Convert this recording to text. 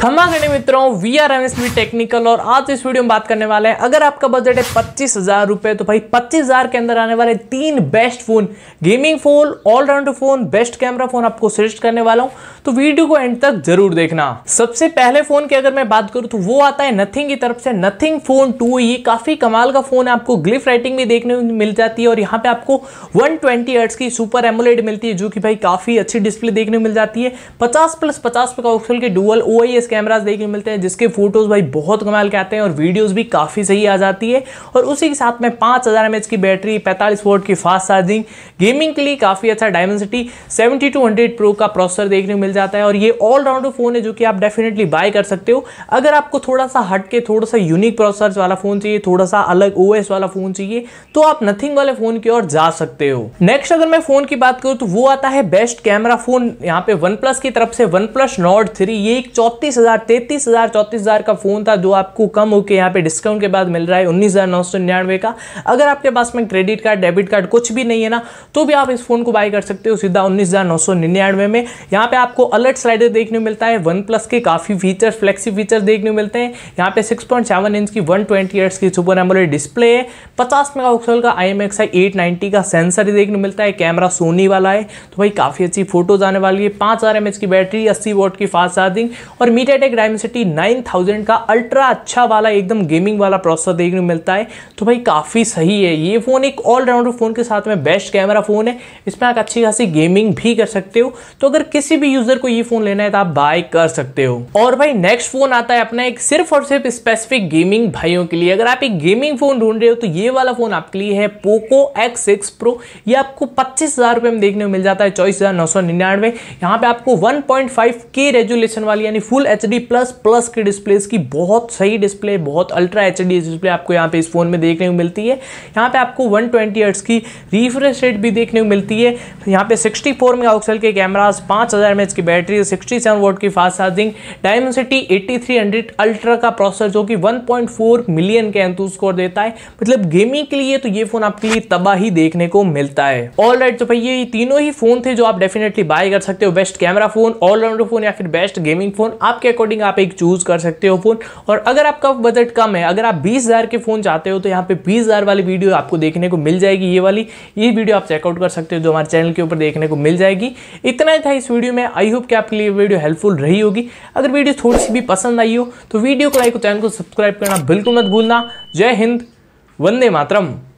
खम्मा खड़े मित्रों we are M S B technical और आज इस वीडियो में बात करने वाले हैं अगर आपका बजट है पच्चीस हजार रुपए तो भाई पच्चीस हजार के अंदर आने वाले तीन best phone gaming phone allrounder phone best camera phone आपको सजेस्ट करने वाला हूं तो वीडियो को एंड तक जरूर देखना सबसे पहले फोन की अगर मैं बात करूं तो वो आता है नथिंग की तरफ से नथिंग फोन टू ये काफी कमाल का फोन है आपको ग्लिफ राइटिंग भी देखने में मिल जाती है और यहाँ पे आपको वन ट्वेंटी की सुपर एमोलेड मिलती है जो कि भाई काफी अच्छी डिस्प्ले देखने मिल जाती है पचास प्लस पचास मेगा के डुअल ओ कैमराज देखने मिलते हैं जिसके फोटोज़ भाई बहुत कमाल के आते हैं और वीडियोज़ भी काफ़ी सही आ जाती है और उसी के साथ में पांच हज़ार की बैटरी पैंतालीस वोट की फास्ट चार्जिंग गेमिंग के लिए काफ़ी अच्छा Dimensity seventy two hundred pro का प्रोसेसर देखने को मिल जाता है और ये ऑलराउंडर फ़ोन है जो कि आप डेफिनेटली बाय कर सकते हो अगर आपको थोड़ा सा हटके थोड़ा सा यूनिक प्रोसेसर वाला फ़ोन चाहिए थोड़ा सा अलग ओ वाला फ़ोन चाहिए तो आप नथिंग वाले फ़ोन की ओर जा सकते हो नेक्स्ट अगर मैं फ़ोन की बात करूं तो वो आता है बेस्ट कैमरा फ़ोन यहाँ पे वन प्लस की तरफ से वन प्लस नॉट थ्री ये एक चौतीस हज़ार तैंतीस हज़ार चौंतीस हज़ार का फ़ोन था जो आपको कम होकर यहाँ पे डिस्काउंट के बाद मिल रहा है उन्नीस हज़ार नौ सौ निन्यानवे का अगर आपके पास में क्रेडिट कार्ड डेबिट कार्ड कुछ भी नहीं है ना तो भी आप इस फ़ोन को बाई कर सकते हो सीधा उन्नीस हज़ार नौ सौ निन्यानवे में यहाँ पे आपको अलर्ट स्लाइडर देखने मिलता है वन प्लस के काफ़ी फीचर फ्लेक्सी फीचर देखने को मिलते हैं यहाँ पे सिक्स पॉइंट सेवन इंच की वन ट्वेंटी की सुपर एमोलेट डिस्प्ले है पचास मेगा पिक्सल का I M X I eight ninety का सेंसर ही देखने मिलता है कैमरा सोनी वाला है तो भाई काफ़ी अच्छी फोटोज आने वाली है पाँच हज़ार एम एच की बैटरी अस्सी वोट की फास्ट चार्जिंग और मीटर MediaTek Dimensity 9000 का अल्ट्रा अच्छा वाला एकदम गेमिंग वाला प्रोसेसर देखने को मिलता है तो भाई काफ़ी सही है ये फ़ोन एक ऑलराउंडर फ़ोन के साथ में बेस्ट कैमरा फ़ोन है इसमें आप अच्छी खासी गेमिंग भी कर सकते हो तो अगर किसी भी यूज़र को ये फ़ोन लेना है तो आप बाय कर सकते हो और भाई नेक्स्ट फ़ोन आता है अपना एक सिर्फ और सिर्फ स्पेसिफिक गेमिंग भाइयों के लिए अगर आप एक गेमिंग फ़ोन ढूंढ रहे हो तो ये वाला फ़ोन आपके लिए है पोको एक्स सिक्स प्रो ये आपको पच्चीस हज़ार रुपये में देखने को मिल जाता है चौबीस हज़ार नौ सौ निन्यानवे यहाँ पे आपको one point five K resolution वाली यानी full H H D plus plus के डिस्प्ले की बहुत सही डिस्प्ले बहुत अल्ट्रा एच डी डिस्प्ले आपको यहाँ पे इस फ़ोन में देखने को मिलती है यहाँ पे आपको 120 ट्वेंटी की रिफ्रेश रेट भी देखने को मिलती है यहाँ पे 64 फोर मेगापिक्सल के कैमराज पाँच हज़ार की बैटरी 67 सेवन वोट की fast charging three hundred ultra का प्रोसेसर जो कि फोर मिलियन के एंथू स्कोर देता है मतलब गेमिंग के लिए तो ये फ़ोन आपके लिए तबाही देखने को मिलता है ऑल राइट तो भाई ये तीनों ही फ़ोन थे जो आप डेफिनेटली बाय कर सकते हो best camera phone all rounder phone या फिर बेस्ट गेमिंग फ़ोन आपके के अकॉर्डिंग आप एक चूज़ कर सकते हो फ़ोन और अगर आपका बजट कम है अगर आप बीस हज़ार के फ़ोन चाहते हो तो यहाँ पे बीस हज़ार वाली वीडियो आपको देखने को मिल जाएगी ये वाली ये वीडियो आप चेकआउट कर सकते हो जो हमारे चैनल के ऊपर देखने को मिल जाएगी इतना ही था इस वीडियो में आई होप कि आपके लिए वीडियो हेल्पफुल रही होगी अगर वीडियो थोड़ी सी भी पसंद आई हो तो वीडियो को लाइक चैनल को सब्सक्राइब करना बिल्कुल मत भूलना जय हिंद वंदे मातरम